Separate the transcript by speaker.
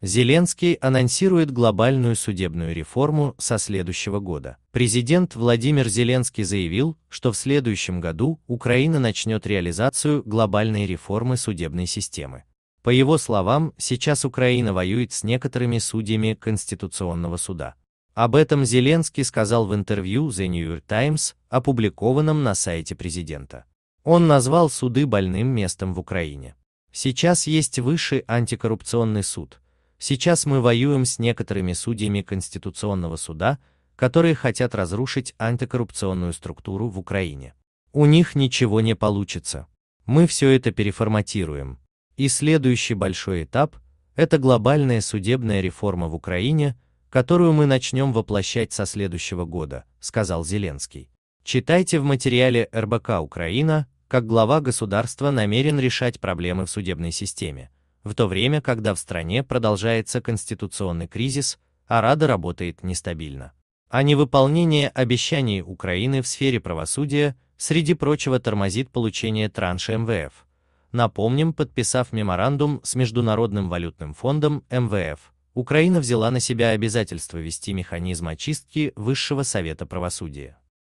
Speaker 1: Зеленский анонсирует глобальную судебную реформу со следующего года. Президент Владимир Зеленский заявил, что в следующем году Украина начнет реализацию глобальной реформы судебной системы. По его словам, сейчас Украина воюет с некоторыми судьями Конституционного суда. Об этом Зеленский сказал в интервью The New York Times, опубликованном на сайте президента. Он назвал суды больным местом в Украине. Сейчас есть высший антикоррупционный суд – Сейчас мы воюем с некоторыми судьями Конституционного суда, которые хотят разрушить антикоррупционную структуру в Украине. У них ничего не получится. Мы все это переформатируем. И следующий большой этап – это глобальная судебная реформа в Украине, которую мы начнем воплощать со следующего года, сказал Зеленский. Читайте в материале РБК «Украина», как глава государства намерен решать проблемы в судебной системе в то время, когда в стране продолжается конституционный кризис, а Рада работает нестабильно. А невыполнение обещаний Украины в сфере правосудия, среди прочего, тормозит получение транша МВФ. Напомним, подписав меморандум с Международным валютным фондом МВФ, Украина взяла на себя обязательство вести механизм очистки Высшего Совета правосудия.